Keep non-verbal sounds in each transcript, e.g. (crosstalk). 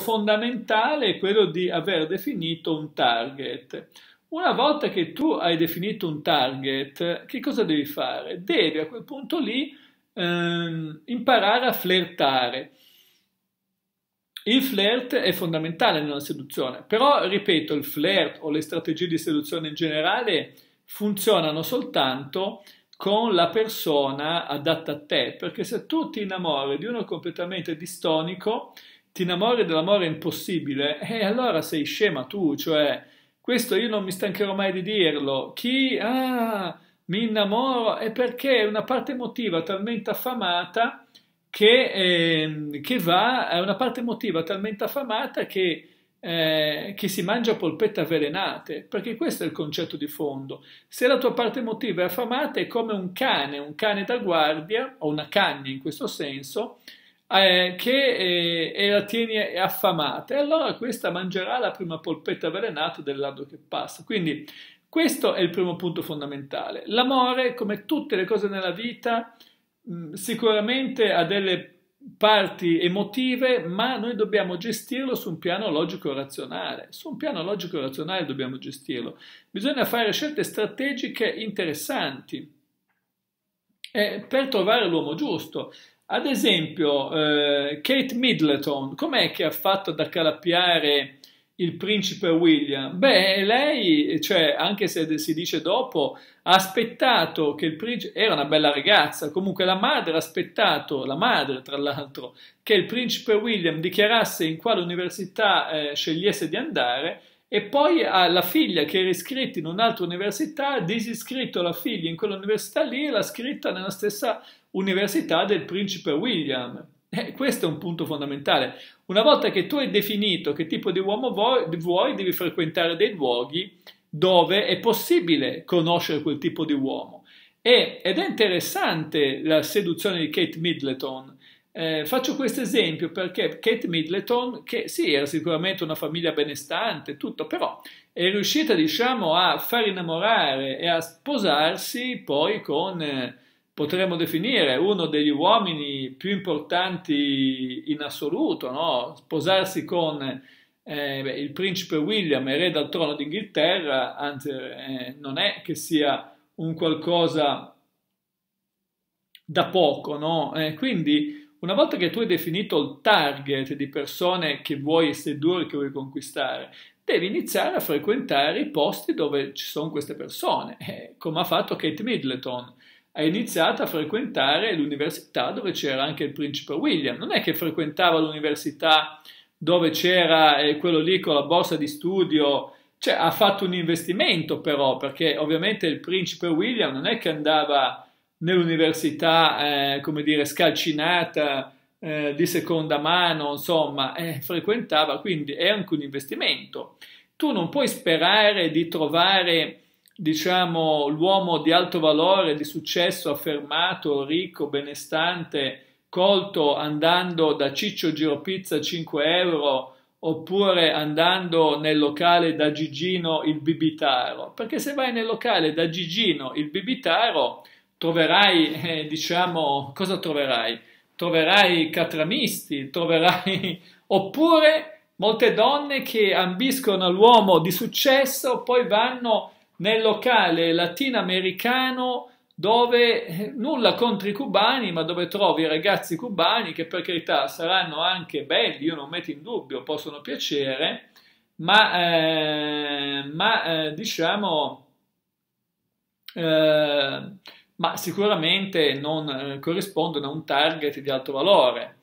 fondamentale è quello di aver definito un target. Una volta che tu hai definito un target, che cosa devi fare? Devi a quel punto lì ehm, imparare a flirtare. Il flirt è fondamentale nella seduzione, però ripeto, il flirt o le strategie di seduzione in generale funzionano soltanto con la persona adatta a te, perché se tu ti innamori di uno completamente distonico, ti innamori dell'amore impossibile, e allora sei scema tu, cioè, questo io non mi stancherò mai di dirlo, chi, ah, mi innamoro, è perché è una parte emotiva talmente affamata che, eh, che va, è una parte emotiva talmente affamata che... Eh, che si mangia polpette avvelenate, perché questo è il concetto di fondo. Se la tua parte emotiva è affamata, è come un cane, un cane da guardia, o una cagna in questo senso, eh, che eh, e la tieni affamata, e allora questa mangerà la prima polpetta avvelenata del ladro che passa. Quindi questo è il primo punto fondamentale. L'amore, come tutte le cose nella vita, mm, sicuramente ha delle parti emotive, ma noi dobbiamo gestirlo su un piano logico-razionale. Su un piano logico-razionale dobbiamo gestirlo. Bisogna fare scelte strategiche interessanti eh, per trovare l'uomo giusto. Ad esempio, eh, Kate Middleton, com'è che ha fatto ad accalappiare il principe William? Beh, lei, cioè, anche se si dice dopo, ha aspettato che il principe, era una bella ragazza, comunque la madre ha aspettato, la madre tra l'altro, che il principe William dichiarasse in quale università eh, scegliesse di andare e poi la figlia che era iscritta in un'altra università, ha disiscritto la figlia in quell'università lì e l'ha scritta nella stessa università del principe William. Eh, questo è un punto fondamentale. Una volta che tu hai definito che tipo di uomo vuoi, vuoi, devi frequentare dei luoghi dove è possibile conoscere quel tipo di uomo. E, ed è interessante la seduzione di Kate Middleton, eh, faccio questo esempio perché Kate Middleton, che sì, era sicuramente una famiglia benestante, tutto, però è riuscita, diciamo, a far innamorare e a sposarsi poi con, eh, potremmo definire, uno degli uomini più importanti in assoluto, no? Sposarsi con eh, beh, il principe William, erede al trono d'Inghilterra, anzi, eh, non è che sia un qualcosa da poco, no? Eh, quindi una volta che tu hai definito il target di persone che vuoi sedurre, che vuoi conquistare, devi iniziare a frequentare i posti dove ci sono queste persone, eh, come ha fatto Kate Middleton. Ha iniziato a frequentare l'università dove c'era anche il principe William. Non è che frequentava l'università dove c'era eh, quello lì con la borsa di studio, cioè ha fatto un investimento però, perché ovviamente il principe William non è che andava nell'università, eh, come dire, scalcinata, eh, di seconda mano, insomma, eh, frequentava, quindi è anche un investimento. Tu non puoi sperare di trovare, diciamo, l'uomo di alto valore, di successo, affermato, ricco, benestante, colto, andando da Ciccio Giropizza 5 euro oppure andando nel locale da Gigino il Bibitaro, perché se vai nel locale da Gigino il Bibitaro troverai, eh, diciamo, cosa troverai? Troverai catramisti, troverai... (laughs) oppure molte donne che ambiscono l'uomo di successo, poi vanno nel locale latinoamericano dove eh, nulla contro i cubani, ma dove trovi ragazzi cubani che per carità saranno anche belli, io non metto in dubbio, possono piacere, ma, eh, ma eh, diciamo eh, ma sicuramente non eh, corrispondono a un target di alto valore.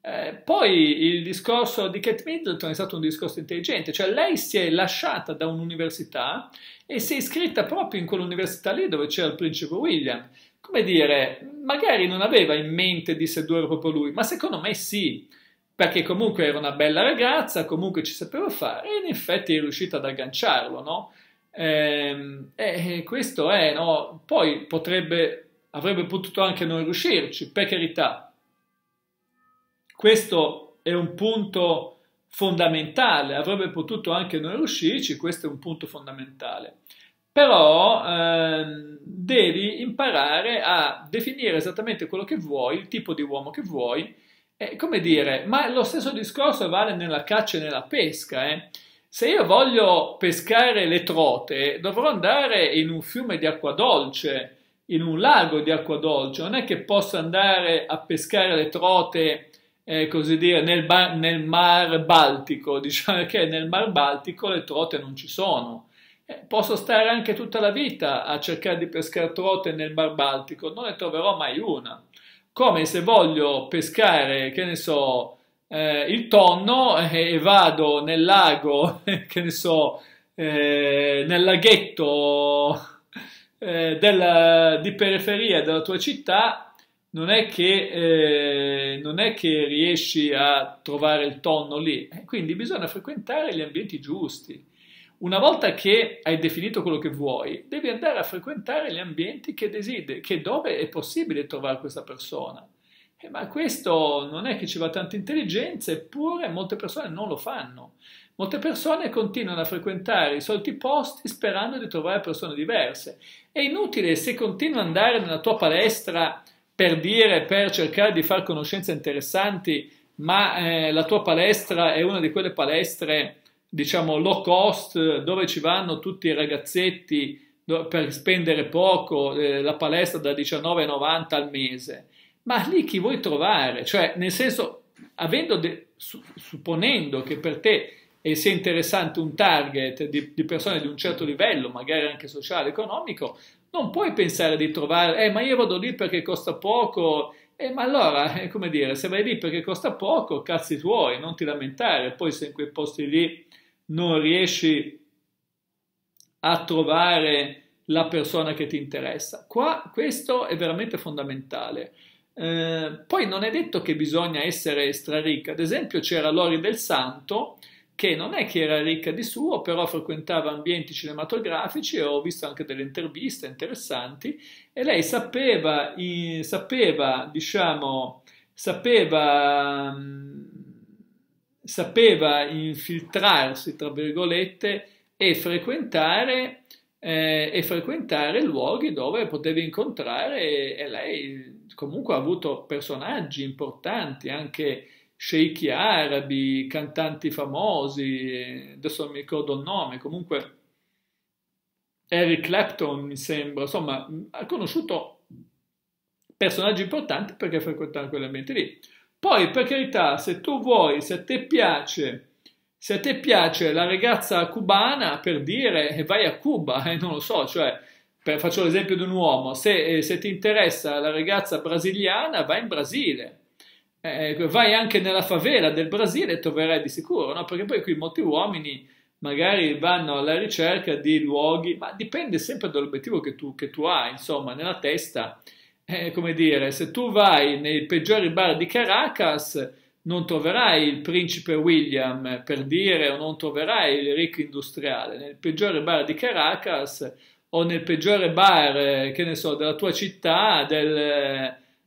Eh, poi il discorso di Kate Middleton è stato un discorso intelligente, cioè lei si è lasciata da un'università e si è iscritta proprio in quell'università lì dove c'era il principe William. Come dire, magari non aveva in mente di sedurre proprio lui, ma secondo me sì, perché comunque era una bella ragazza, comunque ci sapeva fare e in effetti è riuscita ad agganciarlo, no? Ehm, e, e questo è, no? Poi potrebbe, avrebbe potuto anche non riuscirci, per carità. Questo è un punto fondamentale, avrebbe potuto anche non riuscirci, questo è un punto fondamentale. Però ehm, devi imparare a definire esattamente quello che vuoi, il tipo di uomo che vuoi, eh, come dire, ma lo stesso discorso vale nella caccia e nella pesca. Eh? se io voglio pescare le trote, dovrò andare in un fiume di acqua dolce, in un lago di acqua dolce, non è che posso andare a pescare le trote, eh, così dire, nel, nel, Mar Baltico, (laughs) diciamo che nel Mar Baltico le trote non ci sono. Eh, posso stare anche tutta la vita a cercare di pescare trote nel Mar Baltico, non ne troverò mai una. Come se voglio pescare, che ne so, eh, il tonno eh, e vado nel lago, (laughs) che ne so, eh, nel laghetto eh, della, di periferia della tua città, non è, che, eh, non è che riesci a trovare il tonno lì. Quindi bisogna frequentare gli ambienti giusti. Una volta che hai definito quello che vuoi, devi andare a frequentare gli ambienti che desideri, che dove è possibile trovare questa persona. Eh, ma questo non è che ci va tanta intelligenza, eppure molte persone non lo fanno. Molte persone continuano a frequentare i soliti posti sperando di trovare persone diverse. È inutile se continui ad andare nella tua palestra per dire, per cercare di fare conoscenze interessanti, ma eh, la tua palestra è una di quelle palestre, diciamo, low cost, dove ci vanno tutti i ragazzetti per spendere poco, eh, la palestra da 19,90 al mese ma lì chi vuoi trovare? Cioè, nel senso, de, su, supponendo che per te e eh, sia interessante un target di, di, persone di un certo livello, magari anche sociale, economico, non puoi pensare di trovare, eh, ma io vado lì perché costa poco, eh, ma allora, (laughs) eh, come dire, se vai lì perché costa poco, cazzi tuoi, non ti lamentare, poi se in quei posti lì non riesci a trovare la persona che ti interessa. Qua questo è veramente fondamentale. Eh, poi non è detto che bisogna essere straricca, ad esempio c'era Lori del Santo che non è che era ricca di suo, però frequentava ambienti cinematografici e ho visto anche delle interviste interessanti e lei sapeva, sapeva diciamo, sapeva, mm, sapeva infiltrarsi, tra virgolette, e frequentare eh, e frequentare luoghi dove potevi incontrare e lei comunque ha avuto personaggi importanti, anche sceicchi arabi, cantanti famosi, adesso non mi ricordo il nome, comunque Eric Clapton mi sembra, insomma ha conosciuto personaggi importanti perché frequentava quell'ambiente lì. Poi per carità, se tu vuoi, se a te piace se a te piace la ragazza cubana, per dire, eh, vai a Cuba, eh, non lo so, cioè, per, faccio l'esempio di un uomo, se, eh, se, ti interessa la ragazza brasiliana, vai in Brasile. Eh, eh, vai anche nella favela del Brasile e troverai di sicuro, no? Perché poi qui molti uomini magari vanno alla ricerca di luoghi, ma dipende sempre dall'obiettivo che tu, che tu hai, insomma, nella testa. Eh, come dire, se tu vai nei peggiori bar di Caracas non troverai il principe William per dire o non troverai il ricco industriale. Nel peggiore bar di Caracas o nel peggiore bar, che ne so, della tua città, del,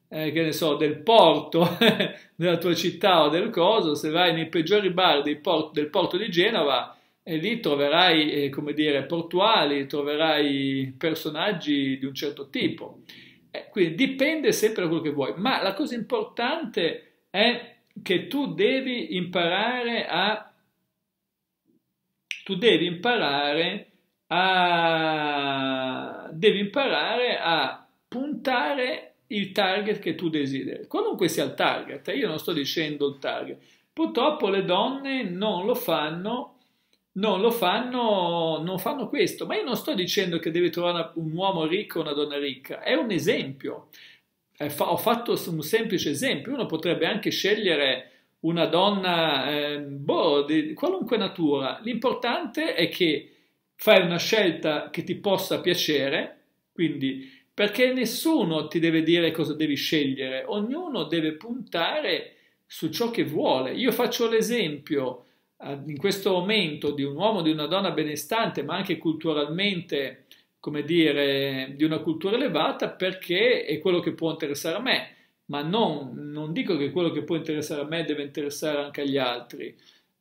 eh, che ne so, del porto (laughs) della tua città o del coso, se vai nei peggiori bar port del porto di Genova, e lì troverai, eh, come dire, portuali, troverai personaggi di un certo tipo. Eh, quindi dipende sempre da quello che vuoi, ma la cosa importante è che tu devi imparare a, tu devi imparare a, devi imparare a puntare il target che tu desideri, qualunque sia il target, eh, io non sto dicendo il target, purtroppo le donne non lo fanno non lo fanno, non fanno questo. Ma io non sto dicendo che devi trovare un uomo ricco o una donna ricca, è un esempio eh, fa, ho fatto un semplice esempio, uno potrebbe anche scegliere una donna eh, boh, di qualunque natura, l'importante è che fai una scelta che ti possa piacere, quindi perché nessuno ti deve dire cosa devi scegliere, ognuno deve puntare su ciò che vuole. Io faccio l'esempio eh, in questo momento di un uomo, di una donna benestante, ma anche culturalmente come dire, di una cultura elevata perché è quello che può interessare a me, ma non, non dico che quello che può interessare a me deve interessare anche agli altri.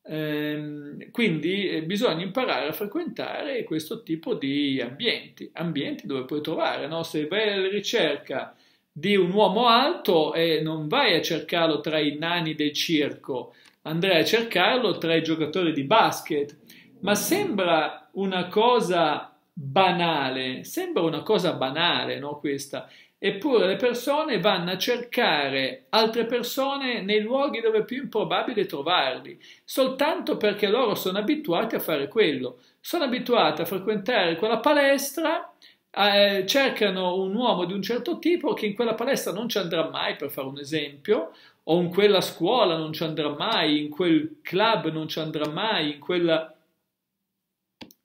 Ehm, quindi eh, bisogna imparare a frequentare questo tipo di ambienti, ambienti dove puoi trovare, no? se vai alla ricerca di un uomo alto e non vai a cercarlo tra i nani del circo, andrai a cercarlo tra i giocatori di basket. Ma sembra una cosa banale, sembra una cosa banale, no? Questa. Eppure le persone vanno a cercare altre persone nei luoghi dove è più improbabile trovarli, soltanto perché loro sono abituati a fare quello. Sono abituati a frequentare quella palestra, eh, cercano un uomo di un certo tipo che in quella palestra non ci andrà mai, per fare un esempio, o in quella scuola non ci andrà mai, in quel club non ci andrà mai, in quella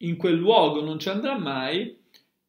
in quel luogo non ci andrà mai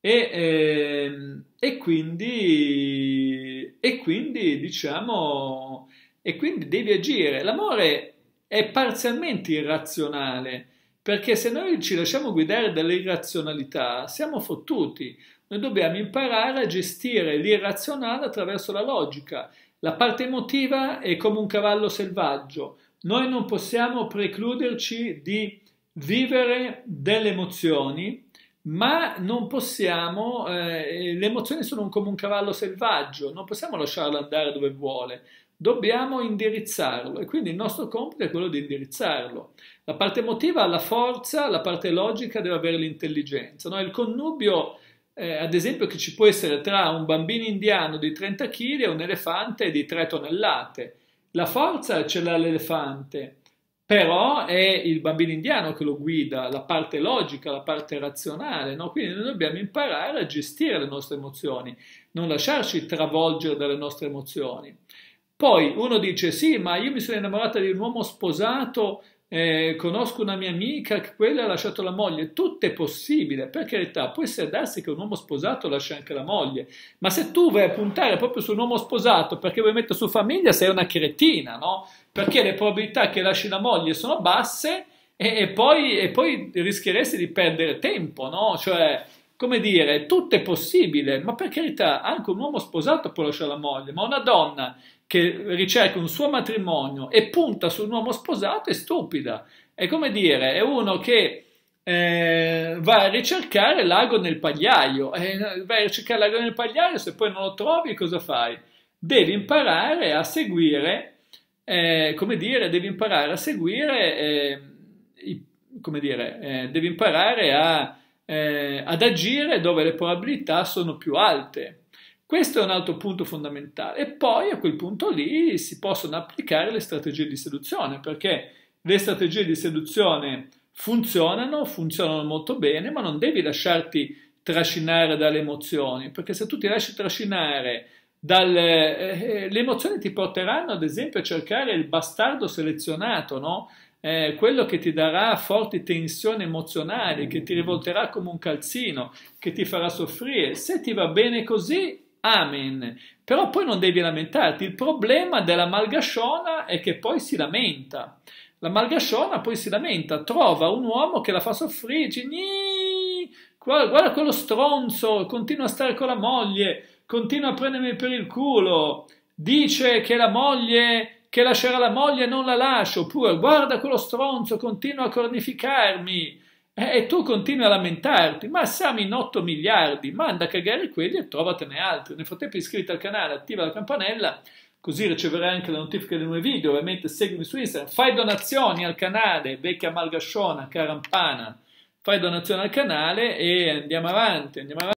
e, eh, e, quindi, e quindi diciamo e quindi devi agire. L'amore è parzialmente irrazionale perché se noi ci lasciamo guidare dall'irrazionalità siamo fottuti. Noi dobbiamo imparare a gestire l'irrazionale attraverso la logica. La parte emotiva è come un cavallo selvaggio. Noi non possiamo precluderci di vivere delle emozioni, ma non possiamo, eh, le emozioni sono come un cavallo selvaggio, non possiamo lasciarlo andare dove vuole, dobbiamo indirizzarlo e quindi il nostro compito è quello di indirizzarlo. La parte emotiva ha la forza, la parte logica deve avere l'intelligenza. No? Il connubio, eh, ad esempio, che ci può essere tra un bambino indiano di 30 kg e un elefante di 3 tonnellate. La forza ce l'ha l'elefante, però è il bambino indiano che lo guida, la parte logica, la parte razionale, no? quindi noi dobbiamo imparare a gestire le nostre emozioni, non lasciarci travolgere dalle nostre emozioni. Poi uno dice sì, ma io mi sono innamorata di un uomo sposato eh, conosco una mia amica quella ha lasciato la moglie, tutto è possibile, per carità, può essere darsi che un uomo sposato lascia anche la moglie, ma se tu vai a puntare proprio su un uomo sposato perché vuoi mettere su famiglia sei una cretina, no? Perché le probabilità che lasci la moglie sono basse e, e, poi, e poi rischieresti di perdere tempo, no? Cioè, come dire, tutto è possibile, ma per carità, anche un uomo sposato può lasciare la moglie, ma una donna che ricerca un suo matrimonio e punta su un uomo sposato è stupida. È come dire, è uno che eh, va a ricercare l'ago nel pagliaio, eh, vai a ricercare l'ago nel pagliaio, se poi non lo trovi cosa fai? Devi imparare a seguire, eh, come dire, devi imparare a seguire, eh, i, come dire, eh, devi imparare a eh, ad agire dove le probabilità sono più alte. Questo è un altro punto fondamentale. E poi a quel punto lì si possono applicare le strategie di seduzione, perché le strategie di seduzione funzionano, funzionano molto bene, ma non devi lasciarti trascinare dalle emozioni, perché se tu ti lasci trascinare dalle eh, eh le emozioni ti porteranno ad esempio a cercare il bastardo selezionato, no? eh, quello che ti darà forti tensioni emozionali, che ti rivolterà come un calzino, che ti farà soffrire. Se ti va bene così, amen. Però poi non devi lamentarti. Il problema della malgasciona è che poi si lamenta. La malgasciona poi si lamenta, trova un uomo che la fa soffrire, dice, guarda, guarda quello stronzo, continua a stare con la moglie, continua a prendermi per il culo, dice che la moglie che lascerà la moglie e non la lascio, oppure guarda quello stronzo, continua a cornificarmi, e tu continui a lamentarti, ma siamo in 8 miliardi, manda a cagare quelli e trovatene altri. Nel frattempo iscriviti al canale, attiva la campanella, così riceverai anche la notifica dei nuovi video, ovviamente seguimi su Instagram, fai donazioni al canale, vecchia malgasciona, carampana, fai donazioni al canale e andiamo avanti, andiamo avanti.